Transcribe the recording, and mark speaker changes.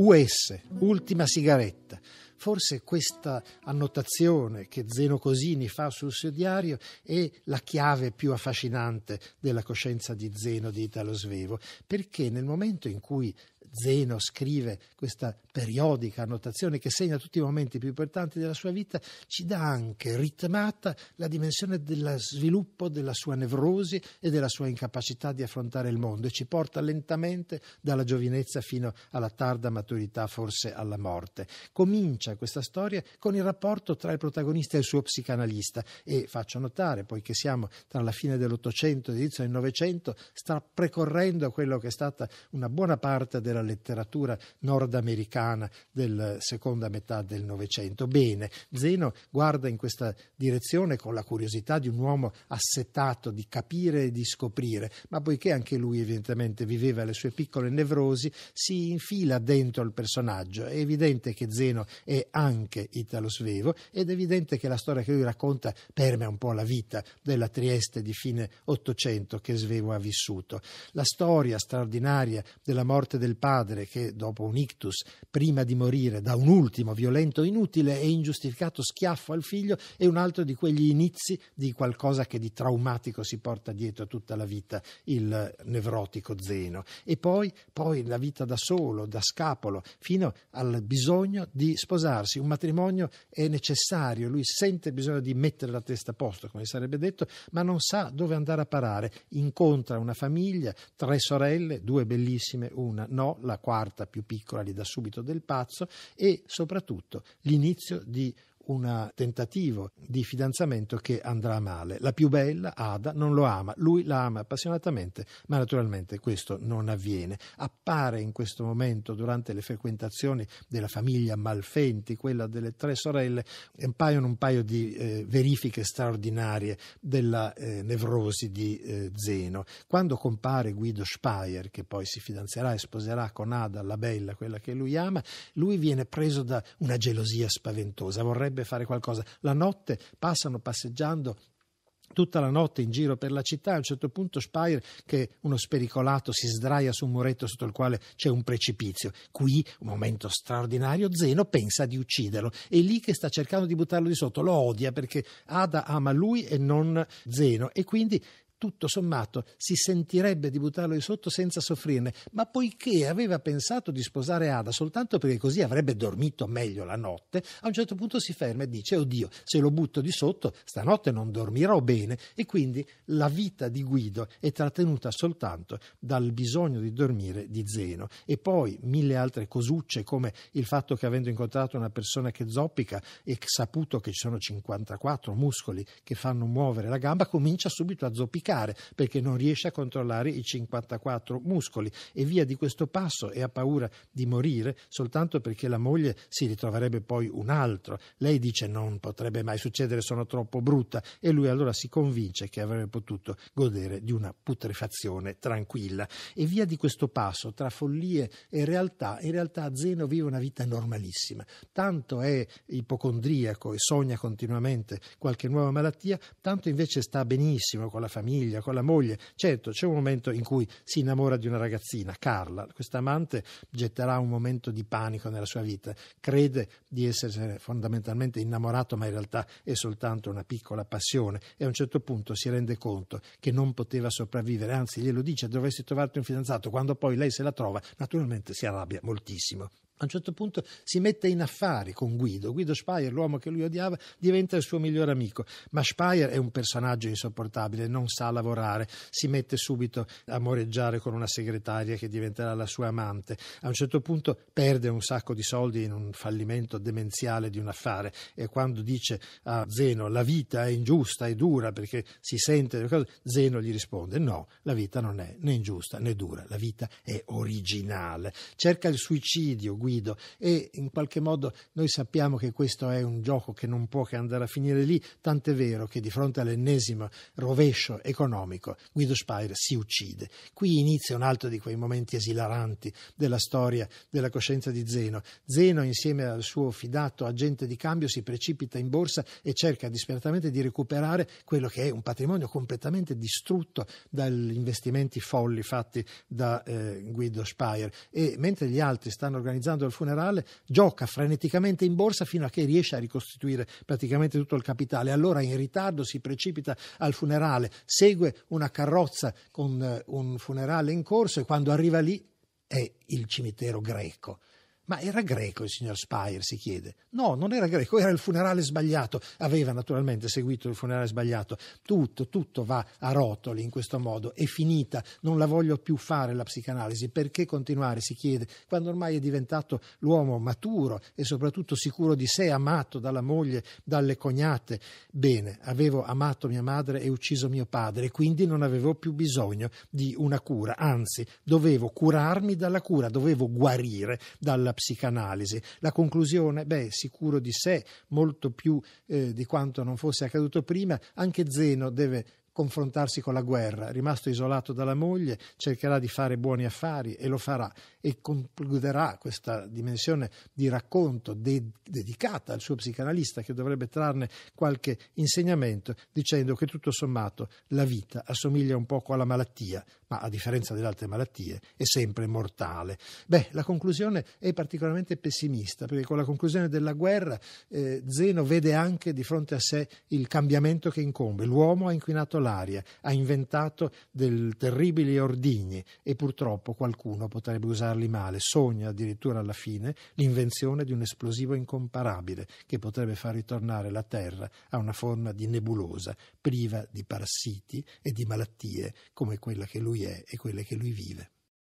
Speaker 1: US, ultima sigaretta. Forse questa annotazione che Zeno Cosini fa sul suo diario è la chiave più affascinante della coscienza di Zeno di Italo Svevo, perché nel momento in cui Zeno scrive questa periodica annotazione che segna tutti i momenti più importanti della sua vita, ci dà anche ritmata la dimensione dello sviluppo della sua nevrosi e della sua incapacità di affrontare il mondo e ci porta lentamente dalla giovinezza fino alla tarda maturità, forse alla morte. Comincia questa storia con il rapporto tra il protagonista e il suo psicanalista e faccio notare, poiché siamo tra la fine dell'Ottocento e l'inizio del Novecento, sta precorrendo a quello che è stata una buona parte del della letteratura nordamericana della seconda metà del Novecento. Bene, Zeno guarda in questa direzione con la curiosità di un uomo assetato di capire e di scoprire, ma poiché anche lui evidentemente viveva le sue piccole nevrosi, si infila dentro il personaggio. È evidente che Zeno è anche Italo Svevo ed è evidente che la storia che lui racconta permea un po' la vita della Trieste di fine Ottocento che Svevo ha vissuto. La storia straordinaria della morte del padre che, dopo un ictus, prima di morire, da un ultimo violento, inutile e ingiustificato schiaffo al figlio, è un altro di quegli inizi di qualcosa che di traumatico si porta dietro tutta la vita, il nevrotico Zeno. E poi, poi la vita da solo, da scapolo, fino al bisogno di sposarsi. Un matrimonio è necessario, lui sente il bisogno di mettere la testa a posto, come sarebbe detto, ma non sa dove andare a parare. Incontra una famiglia, tre sorelle, due bellissime, una no la quarta più piccola gli dà subito del pazzo e soprattutto l'inizio di un tentativo di fidanzamento che andrà male. La più bella, Ada, non lo ama, lui la ama appassionatamente, ma naturalmente questo non avviene. Appare in questo momento, durante le frequentazioni della famiglia Malfenti, quella delle tre sorelle, impaiono un paio di eh, verifiche straordinarie della eh, nevrosi di eh, Zeno. Quando compare Guido Speyer, che poi si fidanzerà e sposerà con Ada, la bella, quella che lui ama, lui viene preso da una gelosia spaventosa, vorrebbe bisognerebbe fare qualcosa. La notte passano passeggiando tutta la notte in giro per la città. A un certo punto Spire, che è uno spericolato, si sdraia su un muretto sotto il quale c'è un precipizio. Qui, un momento straordinario, Zeno pensa di ucciderlo. È lì che sta cercando di buttarlo di sotto. Lo odia perché Ada ama lui e non Zeno e quindi tutto sommato si sentirebbe di buttarlo di sotto senza soffrirne, ma poiché aveva pensato di sposare Ada soltanto perché così avrebbe dormito meglio la notte, a un certo punto si ferma e dice oddio, se lo butto di sotto stanotte non dormirò bene e quindi la vita di Guido è trattenuta soltanto dal bisogno di dormire di Zeno e poi mille altre cosucce come il fatto che avendo incontrato una persona che zoppica e saputo che ci sono 54 muscoli che fanno muovere la gamba comincia subito a zoppicare praticare perché non riesce a controllare i 54 muscoli e via di questo passo e ha paura di morire soltanto perché la moglie si ritroverebbe poi un altro. Lei dice non potrebbe mai succedere, sono troppo brutta e lui allora si convince che avrebbe potuto godere di una putrefazione tranquilla e via di questo passo tra follie e realtà. In realtà Zeno vive una vita normalissima, tanto è ipocondriaco e sogna continuamente qualche nuova malattia, tanto invece sta benissimo con la famiglia famiglia, con la moglie. Certo, c'è un momento in cui si innamora di una ragazzina, Carla, questa amante getterà un momento di panico nella sua vita, crede di essere fondamentalmente innamorato, ma in realtà è soltanto una piccola passione e a un certo punto si rende conto che non poteva sopravvivere, anzi glielo dice, dovresti trovarti un fidanzato, quando poi lei se la trova, naturalmente si arrabbia moltissimo. A un certo punto si mette in affari con Guido. Guido Speyer, l'uomo che lui odiava, diventa il suo migliore amico. Ma Speyer è un personaggio insopportabile, non sa lavorare, si mette subito a moreggiare con una segretaria che diventerà la sua amante. A un certo punto perde un sacco di soldi in un fallimento demenziale di un affare e quando dice a Zeno la vita è ingiusta, e dura perché si sente, delle cose, Zeno gli risponde no, la vita non è né ingiusta né dura, la vita è originale. Cerca il suicidio. Guido Guido e in qualche modo noi sappiamo che questo è un gioco che non può che andare a finire lì, tant'è vero che di fronte all'ennesimo rovescio economico Guido Spire si uccide. Qui inizia un altro di quei momenti esilaranti della storia della coscienza di Zeno. Zeno insieme al suo fidato agente di cambio si precipita in borsa e cerca disperatamente di recuperare quello che è un patrimonio completamente distrutto dagli investimenti folli fatti da eh, Guido Spire e mentre gli altri stanno organizzando tornando dal funerale, gioca freneticamente in borsa fino a che riesce a ricostituire praticamente tutto il capitale. Allora in ritardo si precipita al funerale, segue una carrozza con eh, un funerale in corso e quando arriva lì è il cimitero greco. Ma era greco il signor Spire, si chiede. No, non era greco, era il funerale sbagliato. Aveva naturalmente seguito il funerale sbagliato. Tutto, tutto va a rotoli in questo modo. È finita, non la voglio più fare la psicanalisi. Perché continuare, si chiede, quando ormai è diventato l'uomo maturo e soprattutto sicuro di sé, amato dalla moglie, dalle cognate. Bene, avevo amato mia madre e ucciso mio padre, quindi non avevo più bisogno di una cura. Anzi, dovevo curarmi dalla cura, dovevo guarire dalla psicanalisi. La conclusione? Beh, sicuro di sé, molto più eh, di quanto non fosse accaduto prima, anche Zeno deve confrontarsi con la guerra. Rimasto isolato dalla moglie, cercherà di fare buoni affari e lo farà e concluderà questa dimensione di racconto de- dedicata al suo psicanalista che dovrebbe trarne qualche insegnamento dicendo che tutto sommato la vita assomiglia un poco alla malattia, ma a differenza delle altre malattie è sempre mortale. Beh, la conclusione è particolarmente pessimista perché con la conclusione della guerra eh, Zeno vede anche di fronte a sé il cambiamento che incombe. L'uomo ha inquinato l'aria particolarie, ha inventato del terribili ordini e purtroppo qualcuno potrebbe usarli male. Sogna addirittura alla fine l'invenzione di un esplosivo incomparabile che potrebbe far ritornare la Terra a una forma di nebulosa, priva di parassiti e di malattie come quella che lui è e quelle che lui vive.